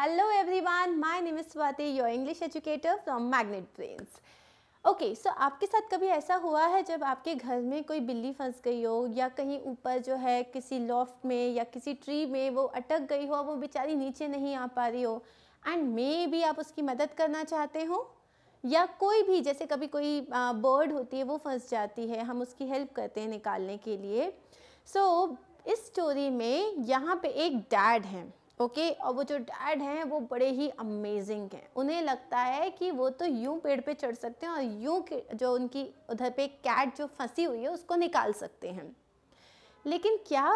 Hello everyone my name is Swati your English educator from Magnet Brains okay so आपके साथ कभी ऐसा हुआ है जब आपके घर में कोई बिल्ली फंस गई हो या कहीं ऊपर जो है किसी लॉफ्ट में या किसी ट्री में वो अटक गई हो वो बेचारी नीचे नहीं आ पा रही हो एंड मे भी आप उसकी मदद करना चाहते हो या कोई भी जैसे कभी कोई बर्ड होती है वो फंस जाती है हम उसकी हेल्प करते हैं निकालने के लिए सो so, इस स्टोरी में यहाँ पे एक डैड हैं ओके okay? और वो जो डैड हैं वो बड़े ही अमेजिंग हैं उन्हें लगता है कि वो तो यूं पेड़ पे चढ़ सकते हैं और यूं जो उनकी उधर पे कैट जो फंसी हुई है उसको निकाल सकते हैं लेकिन क्या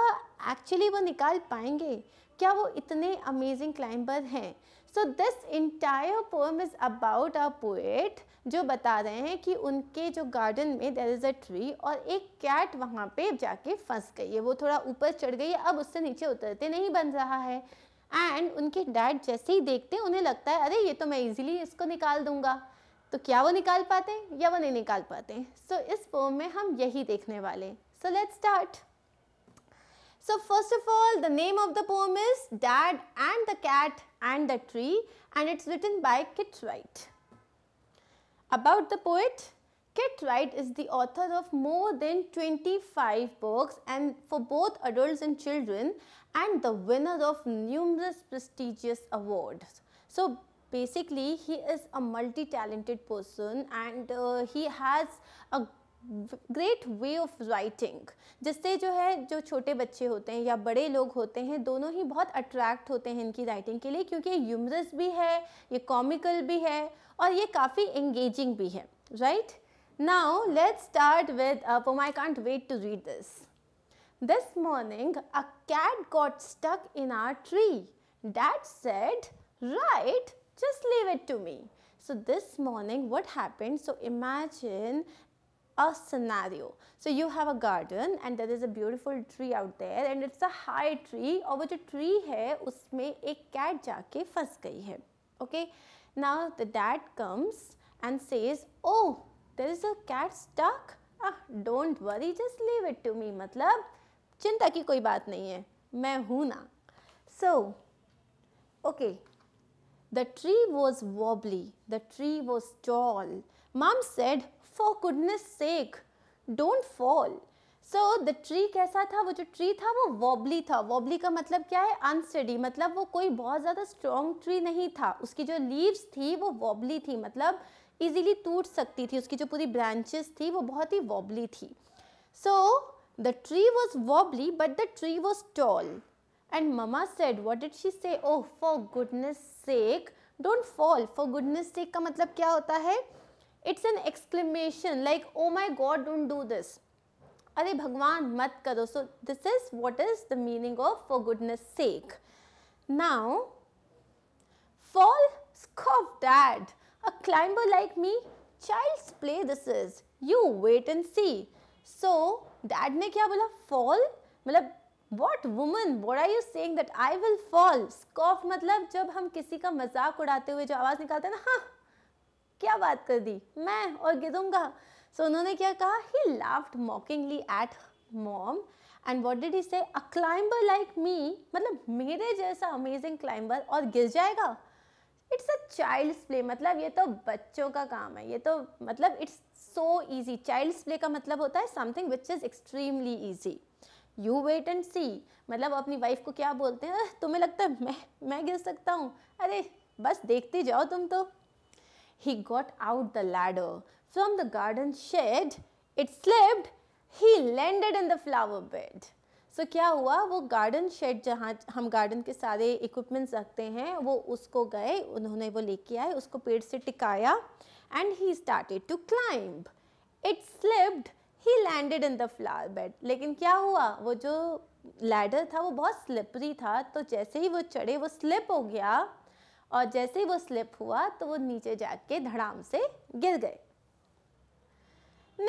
एक्चुअली वो निकाल पाएंगे क्या वो इतने अमेजिंग क्लाइंबर हैं so this entire poem is about a poet जो बता रहे हैं कि उनके जो गार्डन में देर इज़ अ ट्री और एक कैट वहाँ पे जाके फंस गई है वो थोड़ा ऊपर चढ़ गई है अब उससे नीचे उतरते नहीं बन रहा है एंड उनके डैड जैसे ही देखते हैं उन्हें लगता है अरे ये तो मैं इजीली इसको निकाल दूंगा तो क्या वो निकाल पाते या वो नहीं निकाल पाते सो so, इस फोम में हम यही देखने वाले so let start so first of all the name of the poem is dad and the cat and the tree and it's written by Kit Wright about the poet Kit Wright is the author of more than twenty five books and for both adult and and the winner of numerous prestigious awards. So basically he is a multi-talented person and uh, he has a great way of writing जिससे जो है जो छोटे बच्चे होते हैं या बड़े लोग होते हैं दोनों ही बहुत अट्रैक्ट होते हैं इनकी राइटिंग के लिए क्योंकि ये यूमरस भी है ये कॉमिकल भी है और ये काफ़ी इंगेजिंग भी है right now let's start with I can't wait to read this This morning a cat got stuck in our tree. Dad said, right, just leave it to me. So this morning what happened? So imagine a scenario. So you have a garden and there is a beautiful tree out there and it's a high tree Over the tree है उसमें एक cat जाके फंस गई है Okay. Now the dad comes and says, oh there is a cat stuck. Ah, don't worry, just leave it to me. मतलब चिंता की कोई बात नहीं है मैं हूं ना so okay the tree was wobbly the tree was tall mom said for goodness sake don't fall so the tree कैसा था वो जो ट्री था वो वॉबली था वॉबली का मतलब क्या है अनस्टडी मतलब वो कोई बहुत ज़्यादा स्ट्रॉन्ग ट्री नहीं था उसकी जो लीव्स थी वो वॉबली थी मतलब इजीली टूट सकती थी उसकी जो पूरी ब्रांचेस थी वो बहुत ही वॉबली थी सो The tree was wobbly but the tree was tall. And mama said, what did she say? Oh, for goodness sake, don't fall. For goodness sake का मतलब क्या होता है It's an exclamation like, oh my god, don't do this. अरे भगवान मत करो So this is what is the meaning of "for goodness sake"? Now, fall, fall dad! A climber like me, child's play this is you wait and see so dad ने क्या बोला fall मतलब what woman what are you saying that I will fall scoff मतलब जब हम किसी का मजाक उड़ाते हुए जो आवाज़ निकालते हैं ना हाँ क्या बात कर दी मैं और गिदूंगा सो so, उन्होंने क्या कहा he laughed mockingly at mom and what did he say a climber like मी मतलब मेरे जैसा अमेजिंग क्लाइंबर और गिर जाएगा इट्स अ चाइल्ड्स प्ले मतलब ये तो बच्चों का काम है ये तो मतलब it's so easy child's play का मतलब होता है something which is extremely easy you wait and see मतलब अपनी वाइफ को क्या बोलते हैं तुम्हें लगता है मैं मैं गिर सकता हूँ अरे बस देखते जाओ तुम तो he got out the ladder from the garden shed. It slipped. He landed in the flower bed. So so, क्या हुआ वो गार्डन शेड जहाँ हम गार्डन के सारे इक्विपमेंट्स रखते हैं वो उसको गए उन्होंने वो लेके आए उसको पेड़ से टिकाया and he started to climb it slipped he landed in the flower bed लेकिन क्या हुआ वो जो लैडर था वो बहुत स्लिपरी था तो जैसे ही वो चढ़े वो स्लिप हो गया और जैसे ही वो स्लिप हुआ तो वो नीचे जाके धड़ाम से गिर गए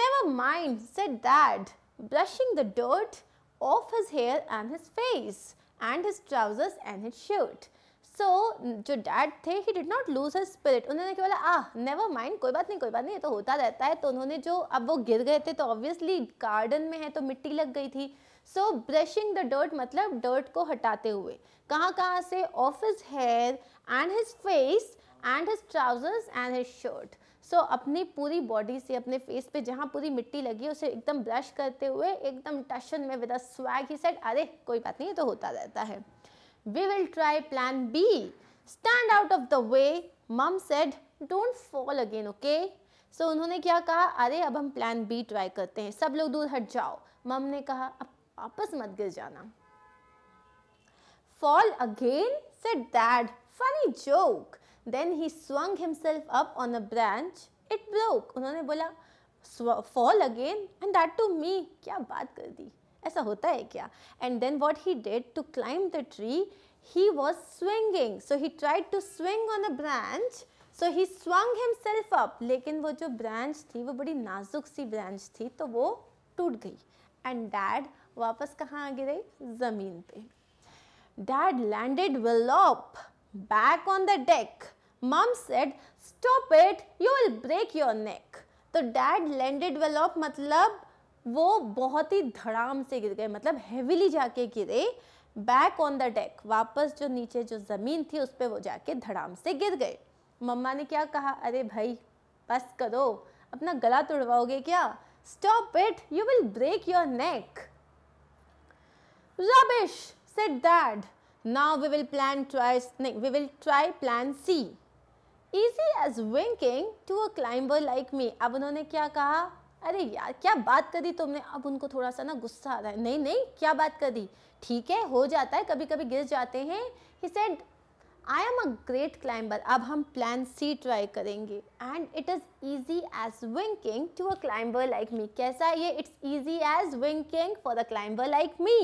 never mind said that brushing the डोट off his hair and his face and his trousers and his shirt. So so, जो डैड थे he did not lose her spirit उन्होंने क्या बोला आह नेवर माइंड कोई बात नहीं कोई बात नहीं ये तो होता रहता है तो उन्होंने जो अब वो गिर गए थे तो ऑब्वियसली गार्डन में है तो मिट्टी लग गई थी सो ब्रशिंग द डर्ट मतलब डर्ट को हटाते हुए कहाँ कहाँ से off his hair and his face and his trousers and his shirt so so, अपनी पूरी बॉडी से अपने फेस पे जहाँ पूरी मिट्टी लगी उसे एकदम ब्रश करते हुए एकदम टशन में with a swag he said अरे कोई बात नहीं तो होता रहता है we will try plan B stand out of the way mum said don't fall again okay so उन्होंने क्या कहा अरे अब हम प्लान बी ट्राई करते हैं सब लोग दूर हट जाओ मम ने कहा अब वापस मत गिर जाना fall again said dad funny joke then he swung himself up on a branch it broke उन्होंने बोला fall again and that to me क्या बात कर दी ऐसा होता है क्या and then what he did to climb the tree he was swinging so he tried to swing on a branch so he swung himself up लेकिन वो जो ब्रांच थी वो बड़ी नाजुक सी ब्रांच थी तो वो टूट गई एंड डैड वापस कहाँ आ गई ज़मीन पे dad landed up back on the deck. Mom said, stop it, you will break your neck. तो डैड लैंडेड वेल ऑफ मतलब वो बहुत ही धड़ाम से गिर गए मतलब हेविली जाके गिरे बैक ऑन द डेक वापस जो नीचे जो ज़मीन थी उस पर वो जाके धड़ाम से गिर गए मम्मा ने क्या कहा अरे भाई बस करो अपना गला तोड़वाओगे क्या stop it you will break your neck rubbish said dad Now we will plan try we will try plan C. Easy as winking to a climber like me. अब उन्होंने क्या कहा अरे यार क्या बात कर दी तुमने अब उनको थोड़ा सा ना गुस्सा आ रहा है नहीं नहीं क्या बात कर दी ठीक है हो जाता है कभी कभी गिर जाते हैं he said I am a great climber अब हम प्लान सी ट्राई करेंगे and it is easy as winking to a climber like me कैसा है ये it's easy as winking for a climber like me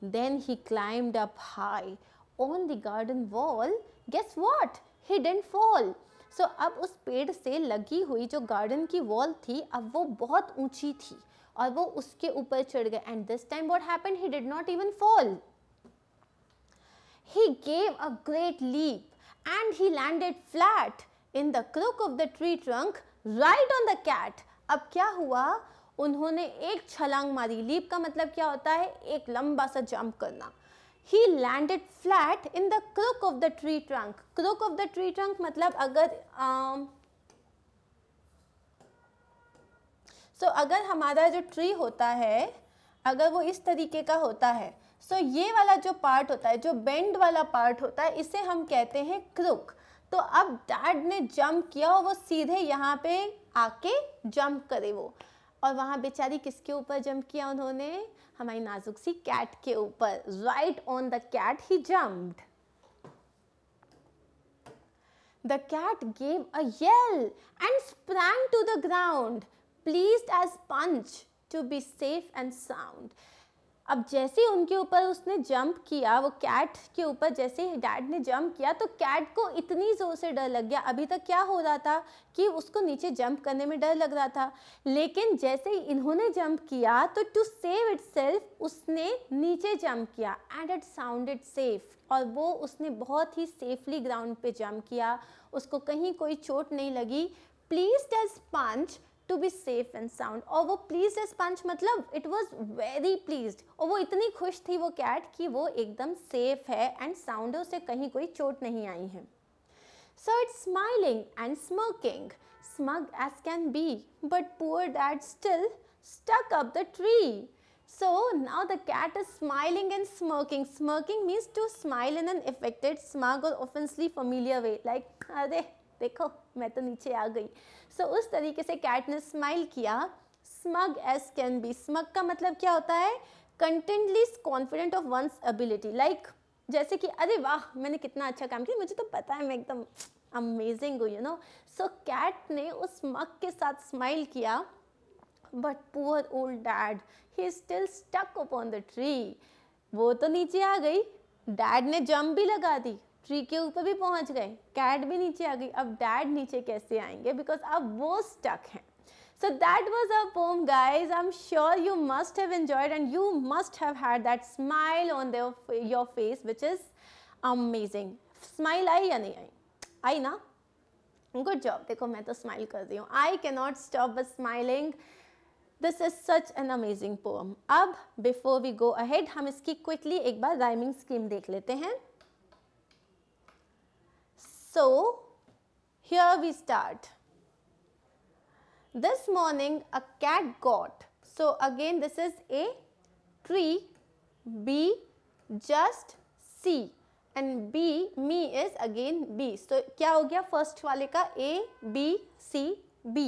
Then he climbed up high on the garden wall. Guess what? He didn't fall. So so, अब उस पेड़ से लगी हुई जो गार्डन की वॉल थी अब वो बहुत ऊंची थी और वो उसके ऊपर चढ़ गए and this time what happen he did not even fall he gave a great leap and he landed flat in the crook of the tree trunk right on the cat अब क्या हुआ उन्होंने एक छलांग मारी लीप का मतलब क्या होता है एक लंबा सा जंप करना he landed flat in the crook of the tree trunk crook of the tree trunk मतलब अगर सो um, so, अगर हमारा जो ट्री होता है अगर वो इस तरीके का होता है सो so, ये वाला जो पार्ट होता है जो बेंड वाला पार्ट होता है इसे हम कहते हैं क्रुक तो अब डैड ने जंप किया और वो सीधे यहाँ पे आके जंप करे वो और वहाँ बेचारी किसके ऊपर जंप किया उन्होंने हमारी नाजुक सी कैट के ऊपर right on the cat he jumped The cat gave a yell and sprang to the ground, pleased as Punch to be safe and sound. अब जैसे उनके ऊपर उसने जंप किया वो कैट के ऊपर जैसे ही डैड ने जंप किया तो कैट को इतनी ज़ोर से डर लग गया अभी तक क्या हो रहा था कि उसको नीचे जंप करने में डर लग रहा था लेकिन जैसे ही इन्होंने जंप किया तो टू सेव इट उसने नीचे जंप किया एंड इट साउंडेड सेफ और वो उसने बहुत ही सेफली ग्राउंड पे जंप किया उसको कहीं कोई चोट नहीं लगी please does punch to be safe and sound और वो प्लीज है स्पंज मतलब इट वॉज वेरी प्लीज और वो इतनी खुश थी वो कैट कि वो एकदम सेफ है एंड साउंड है उसे कहीं कोई चोट नहीं आई है so it's smiling and smoking smug as can be, but poor dad still stuck up the tree. So now the cat is smiling and smirking. Smirking means to smile in an affected, smug or offensively familiar way. Like, अरे देखो मैं तो नीचे आ गई सो so, उस तरीके से cat ने स्माइल किया smug as can be smug का मतलब क्या होता है contently confident of one's ability like जैसे कि अरे वाह मैंने कितना अच्छा काम किया मुझे तो पता है मैं एकदम अमेजिंग हूँ यू नो सो कैट ने उस मग के साथ स्माइल किया but poor old dad he still stuck upon the tree वो तो नीचे आ गई डैड ने जंप भी लगा दी ट्री के ऊपर भी पहुंच गए कैट भी नीचे आ गई अब डैड नीचे कैसे आएंगे बिकॉज अब वो स्टक हैं so that was a poem guys I'm sure you must have enjoyed and you must have had that smile on their, your face which is amazing smile आई या नहीं आई आई ना गुड जॉब देखो मैं तो स्माइल कर रही हूँ I can not stop smiling this is such an amazing poem अब बिफोर वी गो अहेड हम इसकी क्विकली एक बार राइमिंग स्कीम देख लेते हैं So, here we start. This morning a cat got. So, again this is A, tree, B, just, C and B, me is again B. So, kya ho gaya first wale ka A, B, C, B.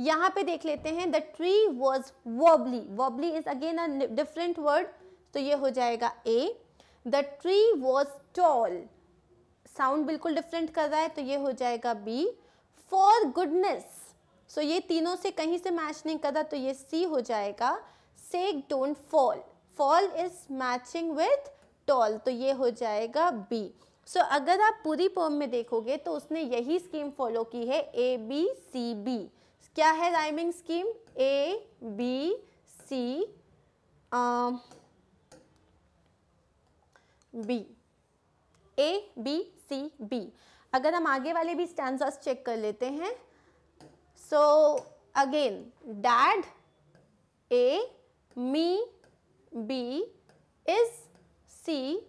यहाँ पे देख लेते हैं the tree was wobbly wobbly is again a different word तो ये हो जाएगा A the tree was tall sound बिल्कुल डिफरेंट कर रहा है तो ये हो जाएगा बी फॉर गुडनेस सो ये तीनों से कहीं से मैच नहीं कर रहा तो ये सी हो जाएगा said don't fall fall is matching with tall तो ये हो जाएगा बी सो so, अगर आप पूरी पोम में देखोगे तो उसने यही स्कीम फॉलो की है ए बी सी बी क्या है rhyming scheme A B C B A B C B अगर हम आगे वाले भी स्टैंडर्स चेक कर लेते हैं so again dad A me B is C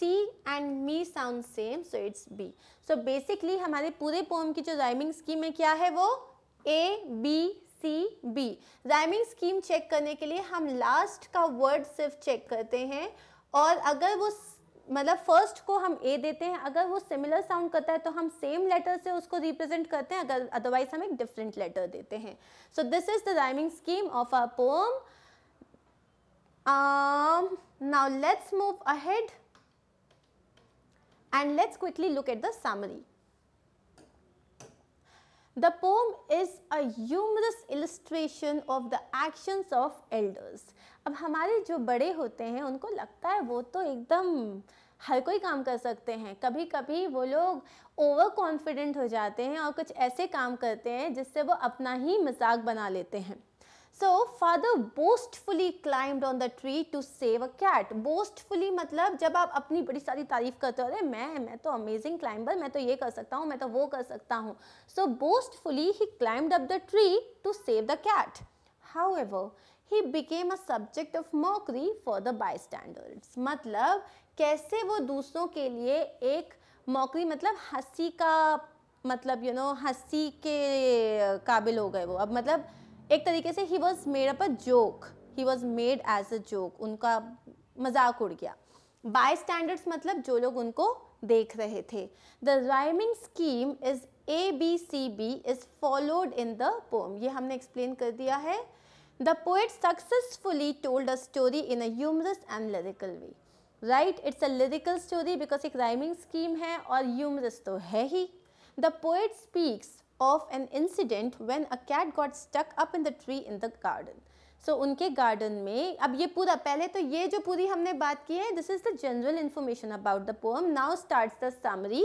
C and me sound same so it's B so basically हमारे पूरे पोम की जो राइमिंग स्कीम है क्या है वो A B C B rhyming scheme check करने के लिए हम लास्ट का वर्ड सिर्फ चेक करते हैं और अगर वो मतलब फर्स्ट को हम ए देते हैं अगर वो सिमिलर साउंड करता है तो हम सेम लेटर से उसको रिप्रेजेंट करते हैं अगर अदरवाइज हम एक डिफरेंट लेटर देते हैं so this is the rhyming scheme of a poem now let's move ahead and let's quickly look at the summary The poem is a humorous illustration of the actions of elders. अब हमारे जो बड़े होते हैं उनको लगता है वो तो एकदम हर कोई काम कर सकते हैं कभी कभी वो लोग ओवर कॉन्फिडेंट हो जाते हैं और कुछ ऐसे काम करते हैं जिससे वो अपना ही मजाक बना लेते हैं so father boastfully climbed on the tree to save a cat boastfully मतलब जब आप अपनी बड़ी सारी तारीफ करते हो अरे मैं मैं तो अमेजिंग क्लाइंबर मैं तो ये कर सकता हूँ मैं तो वो कर सकता हूँ so boastfully he climbed up the tree to save the cat however he became a subject of mockery for the bystanders मतलब कैसे वो दूसरों के लिए एक मौकरी मतलब हंसी का मतलब यू नो हंसी के काबिल हो गए वो अब मतलब एक तरीके से he was made up a joke he was made as a joke उनका मजाक उड़ गया बाय स्टैंडर्ड्स मतलब जो लोग उनको देख रहे थे the rhyming scheme is A B C B is followed in the poem ये हमने एक्सप्लेन कर दिया है the poet successfully told a story in humorous and lyrical way right it's a lyrical story because एक rhyming scheme है और humorous तो है ही the poet speaks of an incident when a cat got stuck up in the tree in the garden. so, उनके garden में अब ये पूरा पहले तो ये जो पूरी हमने बात की है this is the general information about the poem. Now starts the summary.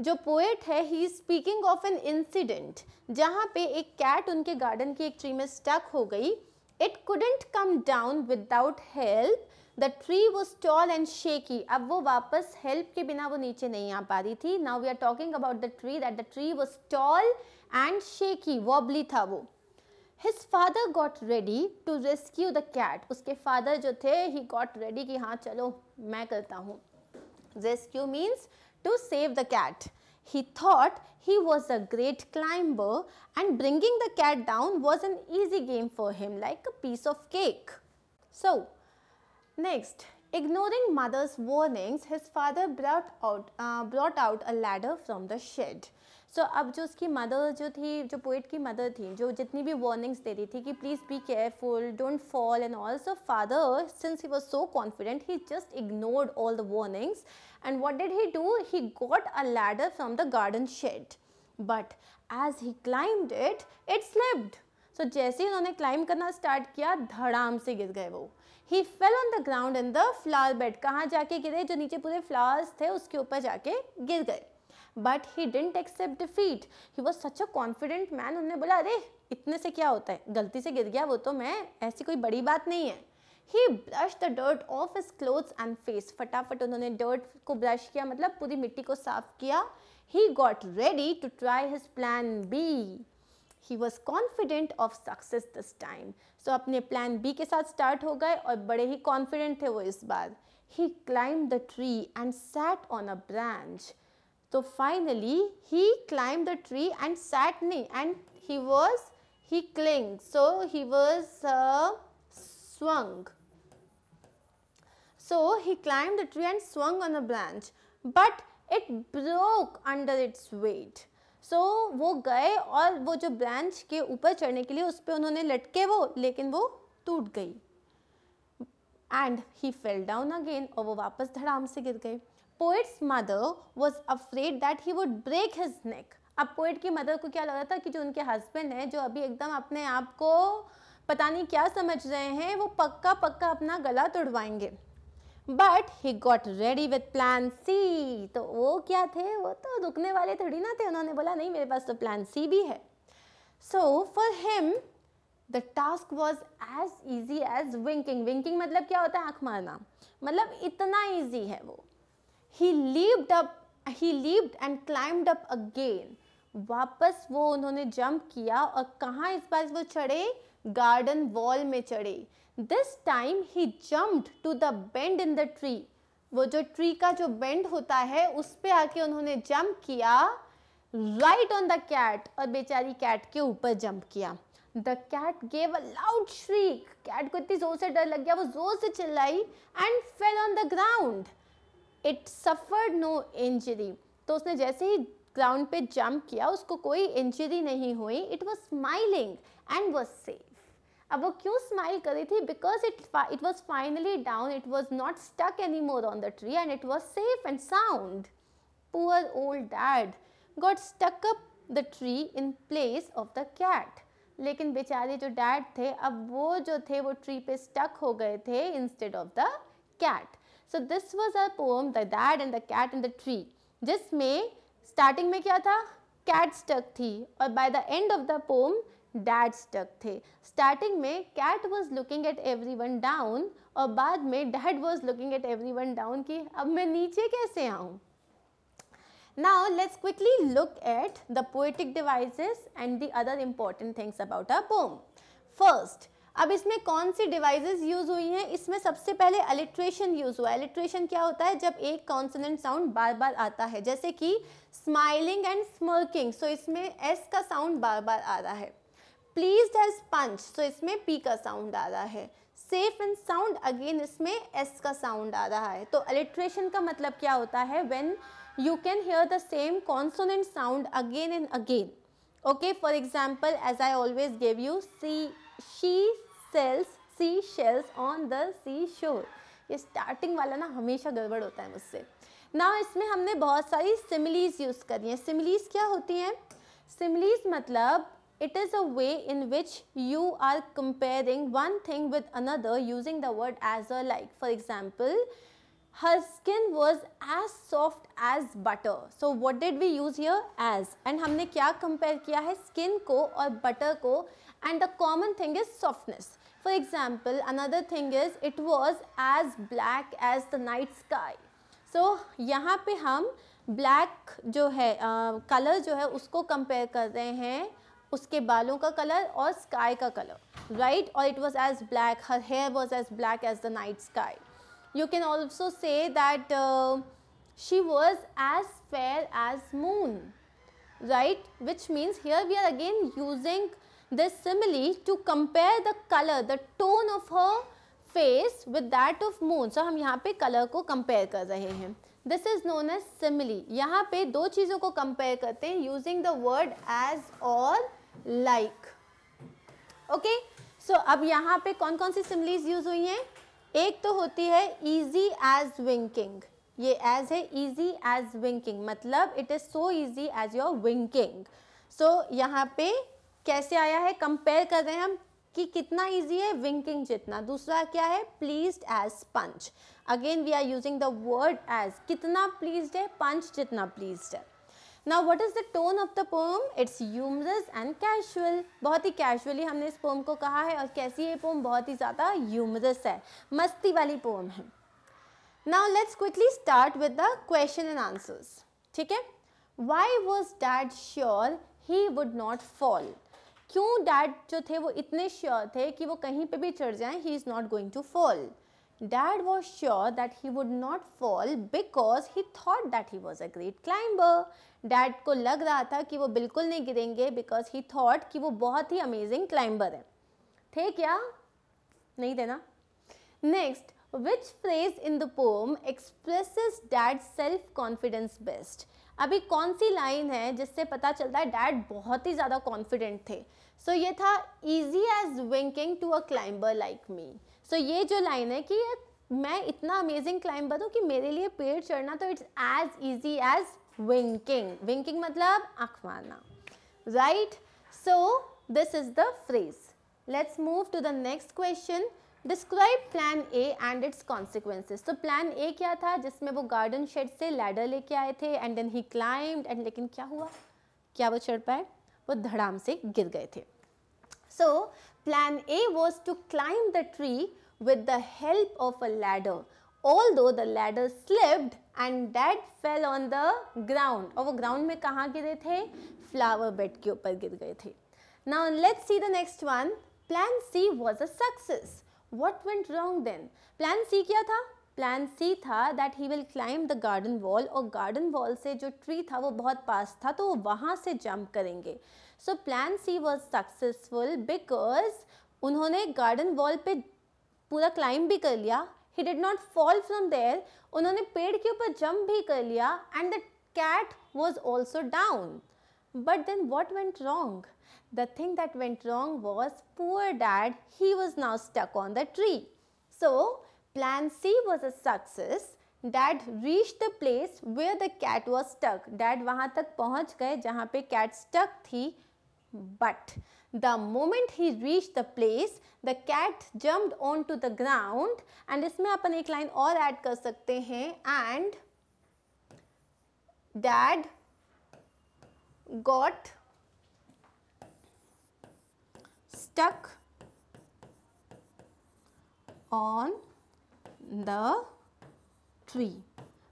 जो poet है he is speaking of an incident जहाँ पे एक कैट उनके गार्डन की एक tree में स्टक हो गई it couldn't come down without help. The tree was tall and shaky. अब वो वापस हेल्प के बिना वो नीचे नहीं आ पा रही थी now we are talking about the tree that the tree was tall and shaky, wobbly था वो His father got ready to rescue the cat. उसके father जो थे he got ready कि हाँ चलो मैं करता हूँ Rescue means to save the cat. He thought he was a great climber and bringing the cat down was an easy game for him like a piece of cake. So, next, ignoring mother's warnings, his father brought out, uh, brought out a ladder from the shed. So so, अब जो उसकी mother जो थी जो poet की mother थी जो जितनी भी वार्निंग्स दे रही थी कि please be careful don't fall and all so father since he was so confident he just ignored all the warnings and what did he do he got a ladder from the garden shed but as he climbed it it slipped so जैसे ही उन्होंने climb करना start किया धड़ाम से गिर गए वो he fell on the ground in the flower bed कहाँ जाके गिरे जो नीचे पूरे फ्लावर्स थे उसके ऊपर जाके गिर गए but he didn't accept defeat he was such a confident man उन्होंने बोला अरे इतने से क्या होता है गलती से गिर गया वो तो मैं ऐसी कोई बड़ी बात नहीं है he brush the dirt off his clothes and face फटाफट उन्होंने डर्ट को ब्रश किया मतलब पूरी मिट्टी को साफ किया he got ready to try his plan B he was confident of success this time so अपने प्लान बी के साथ स्टार्ट हो गए और बड़े ही कॉन्फिडेंट थे वो इस बार he climb the tree and sat on a branch तो finally he climb the tree and sat नहीं and he was he cling so he was swung so he climb the tree and swung on a branch but it broke under its weight so वो गए और वो जो branch के ऊपर चढ़ने के लिए उस पर उन्होंने लटके वो लेकिन वो टूट गई and he fell down again और वो वापस धड़ाम से गिर गए poet's mother was afraid that he would break his neck अब पोइट की मदर को क्या लग रहा था कि जो उनके हस्बैंड हैं जो अभी एकदम अपने आप को पता नहीं क्या समझ रहे हैं वो पक्का पक्का अपना गला तोड़वाएंगे but he got ready with plan C तो वो क्या थे वो तो रुकने वाले थोड़ी ना थे उन्होंने बोला नहीं मेरे पास तो प्लान सी भी है so for him the task was as easy as winking winking मतलब क्या होता है आँख मारना मतलब इतना ईजी है वो he leaped up he leaped and climbed up again वापस वो उन्होंने जंप किया और कहाँ इस बार वो चढ़े गार्डन वॉल में चढ़े this time he jumped to the bend in the tree वो जो ट्री का जो बेंड होता है उस पर आके उन्होंने जंप किया राइट ऑन द कैट और बेचारी कैट के ऊपर जंप किया the cat gave a loud shriek cat को इतनी जोर से डर लग गया वो जोर से चिल्लाई and fell on the ground it suffered no injury तो उसने जैसे ही ग्राउंड पे जंप किया उसको कोई इंजरी नहीं हुई it was smiling and was safe अब वो क्यों स्माइल कर रही थी because it it was finally down it was not stuck any more on the tree and it was safe and sound poor old dad got stuck up the tree in place of the cat लेकिन बेचारे जो dad थे अब वो जो थे वो tree पे स्टक हो गए थे instead of the cat So, this was a poem, The Dad and the Cat in the Tree. This may, starting mein kya tha? Cat stuck thi. Or by the end of the poem, Dad stuck thi. Starting mein, Cat was looking at everyone down. Or baad mein, Dad was looking at everyone down ki, ab main Now, let's quickly look at the poetic devices and the other important things about a poem. First, अब इसमें कौन सी devices use हुई हैं इसमें सबसे पहले alliteration use हुआ है अलिट्रेशन क्या होता है जब एक कॉन्सनेंट साउंड बार बार आता है जैसे कि स्माइलिंग एंड स्मर्किंग सो इसमें एस का साउंड बार बार आ रहा है प्लीज एज पंच सो इसमें पी का साउंड आ रहा है सेफ एंड साउंड अगेन इसमें एस का साउंड आ रहा है तो अलिट्रेशन का मतलब क्या होता है when you can hear the same consonant sound again and again okay for example as I always gave you sea she sells sea shells on the sea shore ये स्टार्टिंग वाला ना हमेशा गड़बड़ होता है मुझसे ना इसमें हमने बहुत सारी सिमिलीज यूज करी हैं सिमिलीज क्या होती हैं सिमिलीज मतलब it is a way in which you are comparing one thing with another using the word as a like for example her skin was as soft as butter. So what did we use here as? And हमने क्या compare किया है skin को और butter को and the common thing is softness. For example, another thing is it was as black as the night sky. So यहाँ पे हम black जो है uh, color जो है उसको compare कर रहे हैं उसके बालों का color और sky का color, right? और it was as black. Her hair was as black as the night sky. you can also say that uh, she was as fair as moon right which means here we are again using this simile to compare the color the tone of her face with that of moon so hum yahan pe color ko compare kar rahe hain this is known as simile yahan pe do cheezon ko compare karte hain using the word as or like okay so ab yahan pe कौन कौन si similes use hui hain एक तो होती है easy as winking ये as है easy as winking मतलब it is so easy as your winking so यहाँ पे कैसे आया है कंपेयर कर रहे हैं हम कि कितना ईजी है विंकिंग जितना दूसरा क्या है pleased as punch again we are using the word as कितना प्लीज्ड है पंच जितना प्लीज्ड है now what is the tone of the poem it's humorous and casual बहुत ही कैशुअली हमने इस पोम को कहा है और कैसी ये पोम बहुत ही ज़्यादा यूमरस है मस्ती वाली पोम है now let's quickly start with the question and answers ठीक है why was dad sure he would not fall क्यों डैड जो थे वो इतने श्योर थे कि वो कहीं पे भी चढ़ जाएं he is not going to fall Dad was sure that he would not fall because he thought that he was a great climber. Dad को लग रहा था कि वो बिल्कुल नहीं गिरेंगे because he thought कि वो बहुत ही amazing climber है थे क्या नहीं देना next which phrase in the poem expresses dad self confidence best अभी कौन सी लाइन है जिससे पता चलता है डैड बहुत ही ज़्यादा कॉन्फिडेंट थे सो so, ये था easy as winking to a climber like me so तो ये जो लाइन है कि मैं इतना अमेजिंग क्लाइंबर हूँ कि मेरे लिए पेड़ चढ़ना तो it's as easy as winking winking मतलब आँख मारना right so this is the phrase let's move to the next question describe plan A and its consequences तो प्लान ए क्या था जिसमें वो गार्डन शेड से लैडर लेके आए थे and then he climb and लेकिन क्या हुआ क्या वो चढ़ पाए वो धड़ाम से गिर गए थे so plan A was to climb the tree with the help of a ladder. Although the ladder slipped and that fell on the ground. aur wo ground mein kahan gire the Flower bed ke upar gir gaye the Now let's see the next one. Plan C was a success. What went wrong then? Plan C kya tha plan C था that he will climb the garden wall और garden wall से जो tree था वो बहुत पास था तो वो वहाँ से जंप करेंगे so plan C was successful because उन्होंने गार्डन वॉल पे पूरा क्लाइंब भी कर लिया he did not fall from there उन्होंने पेड़ के ऊपर जंप भी कर लिया and the cat was also down. But then what went wrong? The thing that went wrong was poor dad, he was now stuck on the tree. So, plan C was a success. Dad reached the place where the cat was stuck. Dad वहाँ तक पहुँच गए जहाँ पे cat stuck थी. But The moment he reached the place, the cat jumped onto the ground and इसमें अपन एक line और add कर सकते हैं and dad got stuck on the tree.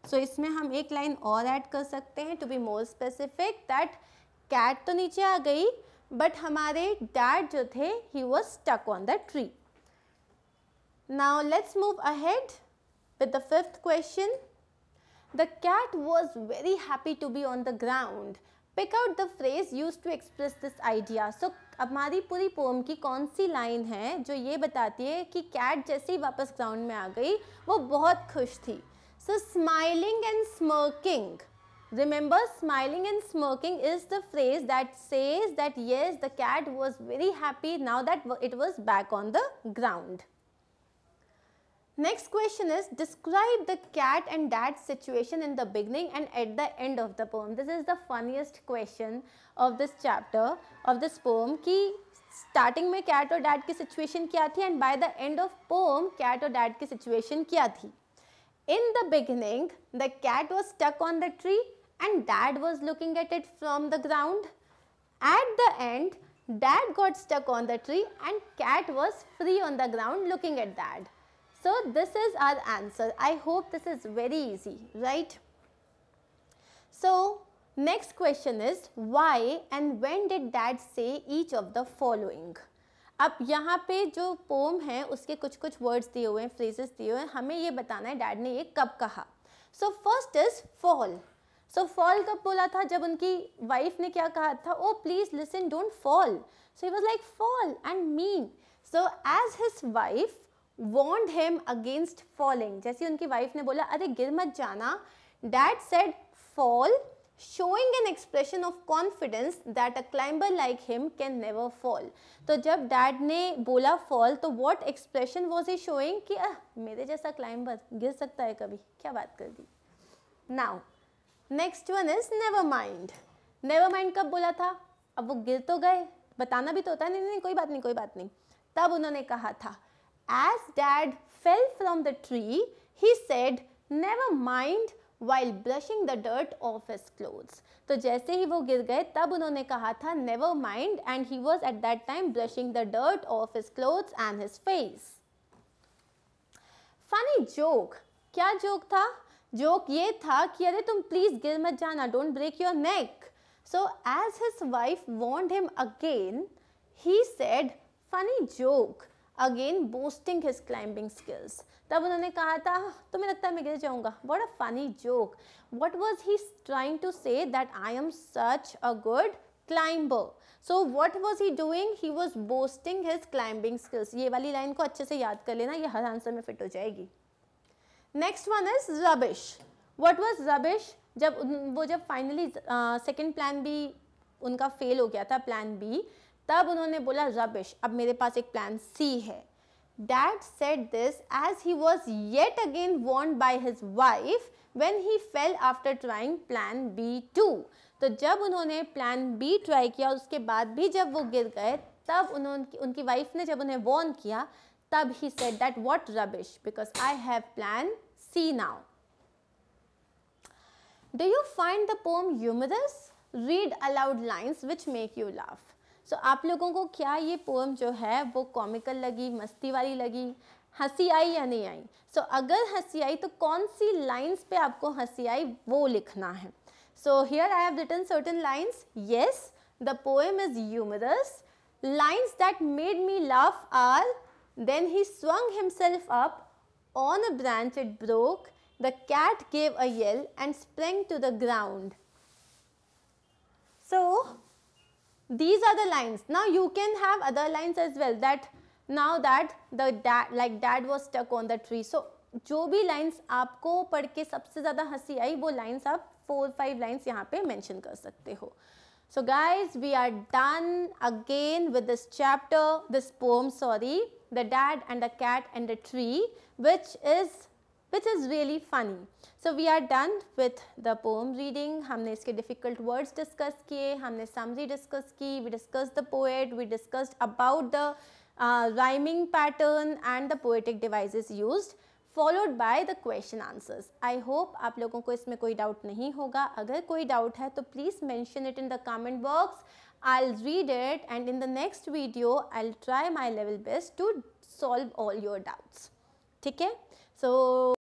so, इसमें हम एक लाइन और ऐड कर सकते to be more specific that cat तो नीचे आ गई बट हमारे डैड जो थे he was stuck on the tree now let's move ahead with the fifth question the cat was very happy to be on the ground pick out the phrase use to express this idea so हमारी पूरी pome की कौन सी line है जो ये बताती है कि कैट जैसे ही वापस ग्राउंड में आ गई वो बहुत खुश थी so smiling and smirking Remember smiling and smirking is the phrase that says that yes the cat was very happy now that it was back on the ground. Next question is describe the cat and dad's situation in the beginning and at the end of the poem. This is the funniest question of this chapter of this poem ki starting में cat or dad situation kya thi and by the end of poem cat or dad situation kya thi. In the beginning the cat was stuck on the tree and dad was looking at it from the ground. At the end, dad got stuck on the tree and cat was free on the ground looking at dad. So this is our answer. I hope this is very easy, right? So next question is why and when did dad say each of the following? अब यहाँ पे जो pome है उसके कुछ कुछ words दिए हुए हैं फ्रेजेस दिए हुए हैं हमें ये बताना है डैड ने ये कब कहा so first is fall so fall कब बोला था जब उनकी वाइफ ने क्या कहा था oh please listen don't fall so he was like fall and mean so as his wife warned him against falling जैसे उनकी वाइफ ने बोला अरे गिर मत जाना that said fall showing an expression of confidence that a climber like him can never fall तो जब डैड ने बोला फॉल तो what expression was he showing कि अह मेरे जैसा क्लाइंबर गिर सकता है कभी क्या बात कर दी now next one is never mind never mind कब बोला था अब वो गिर तो गए बताना भी तो होता है नहीं नहीं कोई बात नहीं कोई बात नहीं तब उन्होंने कहा था as dad fell from the tree he said never mind while brushing the dirt off his clothes तो जैसे ही वो गिर गए तब उन्होंने कहा था never mind and he was at that time brushing the dirt off his clothes and his face funny joke क्या जोक था जोक ये था कि अरे तुम प्लीज़ गिर मत जाना don't break your neck so as his wife want him again he said funny joke again boasting his climbing skills तब उन्होंने कहा था हाँ, तुम्हें लगता है मैं गिर जाऊंगा what a funny joke what was he trying to say that I am such a good climber so what was he doing he was boasting his climbing skills ये वाली लाइन को अच्छे से याद कर लेना ये हर आंसर में फिट हो जाएगी next one is rubbish what was rubbish जब वो जब फाइनली सेकेंड प्लान बी उनका फेल हो गया था प्लान बी तब उन्होंने बोला रबिश अब मेरे पास एक प्लान सी है said this as he was yet again warned by his wife when he fell after trying plan B too तो जब उन्होंने प्लान बी ट्राई किया उसके बाद भी जब वो गिर गए तब उन्होंने उनकी वाइफ ने जब उन्हें वॉर्न किया तब he said that what rubbish because I have plan C now do you find the poem humorous? Read aloud lines which make you laugh so आप लोगों को क्या ये पोम जो है वो कॉमिकल लगी मस्ती वाली लगी हंसी आई या नहीं आई सो so, अगर हंसी आई तो कौन सी लाइन्स पे आपको हंसी आई वो लिखना है so here I have written certain lines yes the poem is humorous lines that made me laugh are Then he swung himself up on a branch it broke. The cat gave a yell and sprang to the ground. So, these are the lines. Now, you can have other lines as well that now that the dad like dad was stuck on the tree. So, जो भी lines आपको पढ़ के सबसे ज़्यादा हंसी आई वो lines आप फोर फाइव लाइंस यहाँ पे मेंशन कर सकते हो So guys, we are done again with this chapter, this poem, sorry the dad and the cat and the tree which is which is really funny. So we are done with the poem reading. We इसके difficult words discuss किए हमने summary discuss Ki. we discussed the poet we discussed about the uh, rhyming pattern and the poetic devices used. Followed by the question answers. I hope आप लोगों को इसमें कोई doubt नहीं होगा अगर कोई डाउट है तो please mention it in I'll read it and in the next video I'll try my level best to solve all your doubts. Okay? So